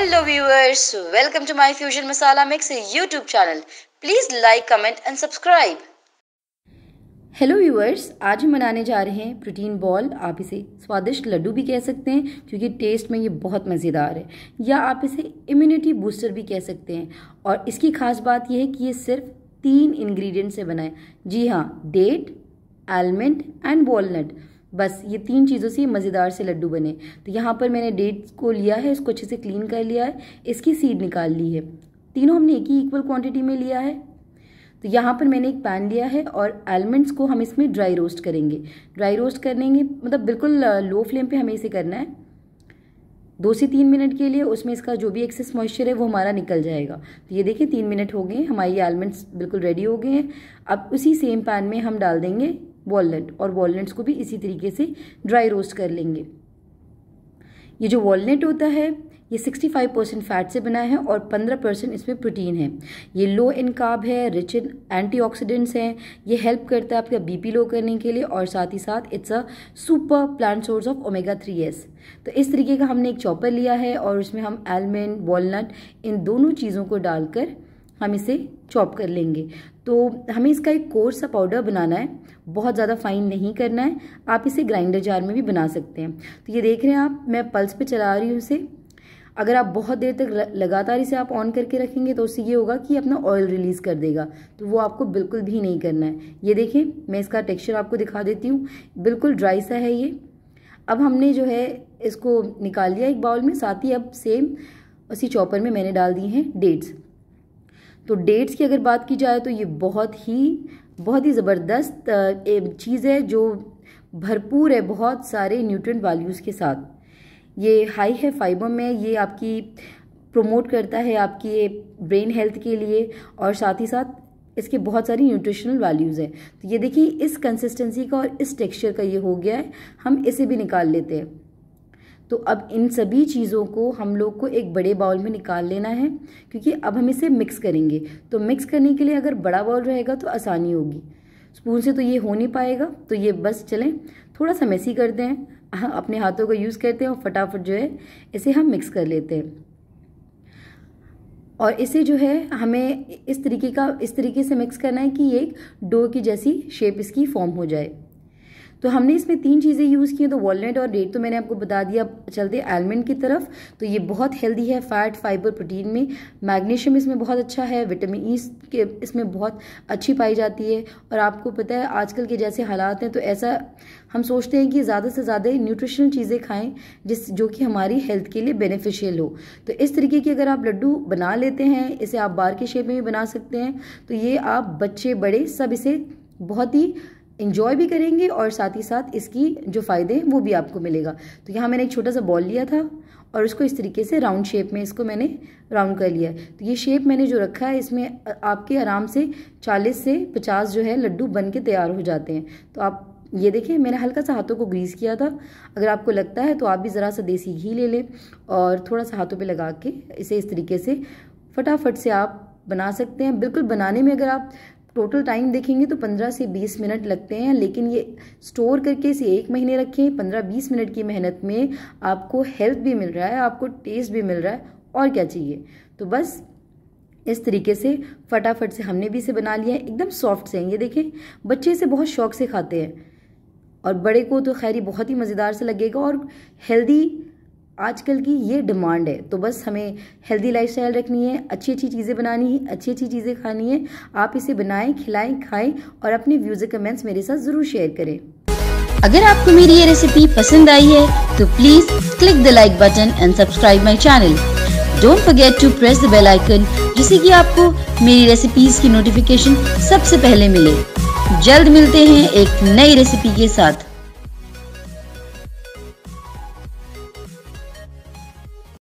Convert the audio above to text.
hello viewers welcome to my fusion masala mix YouTube channel please like comment and subscribe hello viewers आज हम बनाने जा रहे हैं प्रोटीन बॉल आप इसे स्वादिष्ट लड्डू भी कह सकते हैं क्योंकि टेस्ट में ये बहुत मज़ेदार है या आप इसे इम्यूनिटी बूस्टर भी कह सकते हैं और इसकी खास बात यह है कि ये सिर्फ तीन इन्ग्रीडियंट से बनाए जी हाँ डेट आलमंड एंड वॉलनट बस ये तीन चीज़ों से मज़ेदार से लड्डू बने तो यहाँ पर मैंने डेट्स को लिया है इसको अच्छे से क्लीन कर लिया है इसकी सीड निकाल ली है तीनों हमने एक ही इक्वल क्वांटिटी में लिया है तो यहाँ पर मैंने एक पैन लिया है और आलमंड्स को हम इसमें ड्राई रोस्ट करेंगे ड्राई रोस्ट करेंगे मतलब बिल्कुल लो फ्लेम पे हमें इसे करना है दो से तीन मिनट के लिए उसमें इसका जो भी एक्सेस मॉइस्चर है वो हमारा निकल जाएगा तो ये देखिए तीन मिनट हो गए हमारे ये आलमंड्स बिल्कुल रेडी हो गए हैं अब उसी सेम पैन में हम डाल देंगे वॉलनट और वॉलनट्स को भी इसी तरीके से ड्राई रोस्ट कर लेंगे ये जो वॉलनट होता है ये 65 परसेंट फैट से बना है और 15 परसेंट इसमें प्रोटीन है ये लो इन काब है रिच इन एंटीऑक्सीडेंट्स हैं ये हेल्प करता है आपका बीपी लो करने के लिए और साथ ही साथ it's a super plant source of omega three s तो इस तरीके का हमने एक चॉपर लिया है और उसमें हम आलमंड वॉलनट इन दोनों चीज़ों को डालकर हम इसे चॉप कर लेंगे तो हमें इसका एक कोर्स सा पाउडर बनाना है बहुत ज़्यादा फाइन नहीं करना है आप इसे ग्राइंडर जार में भी बना सकते हैं तो ये देख रहे हैं आप मैं पल्स पे चला रही हूँ इसे अगर आप बहुत देर तक लगातार इसे आप ऑन करके रखेंगे तो उससे ये होगा कि अपना ऑयल रिलीज़ कर देगा तो वो आपको बिल्कुल भी नहीं करना है ये देखें मैं इसका टेक्स्चर आपको दिखा देती हूँ बिल्कुल ड्राई सा है ये अब हमने जो है इसको निकाल लिया एक बाउल में साथ ही अब सेम उसी चॉपर में मैंने डाल दी हैं डेट्स तो डेट्स की अगर बात की जाए तो ये बहुत ही बहुत ही ज़बरदस्त चीज़ है जो भरपूर है बहुत सारे न्यूट्रन वैल्यूज़ के साथ ये हाई है फाइबर में ये आपकी प्रमोट करता है आपकी ब्रेन हेल्थ के लिए और साथ ही साथ इसके बहुत सारी न्यूट्रिशनल वैल्यूज़ हैं तो ये देखिए इस कंसिस्टेंसी का और इस टेक्सचर का ये हो गया है हम इसे भी निकाल लेते हैं तो अब इन सभी चीज़ों को हम लोग को एक बड़े बाउल में निकाल लेना है क्योंकि अब हम इसे मिक्स करेंगे तो मिक्स करने के लिए अगर बड़ा बाउल रहेगा तो आसानी होगी स्पून से तो ये हो नहीं पाएगा तो ये बस चलें थोड़ा सा मैसी करते हैं अपने हाथों का यूज़ करते हैं और फटाफट जो है इसे हम मिक्स कर लेते हैं और इसे जो है हमें इस तरीके का इस तरीके से मिक्स करना है कि ये एक डो की जैसी शेप इसकी फॉर्म हो जाए तो हमने इसमें तीन चीज़ें यूज़ की हैं तो वॉलनट और डेट तो मैंने आपको बता दिया चलते आलमंड की तरफ तो ये बहुत हेल्दी है फैट फाइबर प्रोटीन में मैग्नीशियम इसमें बहुत अच्छा है विटामिन ई e के इसमें बहुत अच्छी पाई जाती है और आपको पता है आजकल के जैसे हालात हैं तो ऐसा हम सोचते हैं कि ज़्यादा से ज़्यादा न्यूट्रिशनल चीज़ें खाएं जिस जो कि हमारी हेल्थ के लिए बेनिफिशियल हो तो इस तरीके की अगर आप लड्डू बना लेते हैं इसे आप बार के शेप में भी बना सकते हैं तो ये आप बच्चे बड़े सब इसे बहुत ही इन्जॉय भी करेंगे और साथ ही साथ इसकी जो फ़ायदे हैं वो भी आपको मिलेगा तो यहाँ मैंने एक छोटा सा बॉल लिया था और उसको इस तरीके से राउंड शेप में इसको मैंने राउंड कर लिया है तो ये शेप मैंने जो रखा है इसमें आपके आराम से 40 से 50 जो है लड्डू बन के तैयार हो जाते हैं तो आप ये देखें मैंने हल्का सा हाथों को ग्रीस किया था अगर आपको लगता है तो आप भी ज़रा सा देसी घी ले लें और थोड़ा सा हाथों पर लगा के इसे इस तरीके से फटाफट से आप बना सकते हैं बिल्कुल बनाने में अगर आप टोटल टाइम देखेंगे तो 15 से 20 मिनट लगते हैं लेकिन ये स्टोर करके इसे एक महीने रखें 15-20 मिनट की मेहनत में आपको हेल्थ भी मिल रहा है आपको टेस्ट भी मिल रहा है और क्या चाहिए तो बस इस तरीके से फटाफट से हमने भी इसे बना लिया है एकदम सॉफ्ट से हैं ये देखें बच्चे इसे बहुत शौक से खाते हैं और बड़े को तो खैर बहुत ही मज़ेदार से लगेगा और हेल्दी आजकल की ये डिमांड है तो बस हमें हेल्दी लाइफ स्टाइल रखनी है अच्छी अच्छी चीज़ें बनानी है अच्छी अच्छी चीज़ें खानी है आप इसे बनाएं खिलाएं खाएं और अपने व्यूज़ कमेंट्स मेरे साथ ज़रूर शेयर करें अगर आपको मेरी ये रेसिपी पसंद आई है तो please click the like button and subscribe my channel don't forget to press the bell icon जिससे कि आपको मेरी रेसिपीज की नोटिफिकेशन सबसे पहले मिले जल्द मिलते हैं एक नई रेसिपी के साथ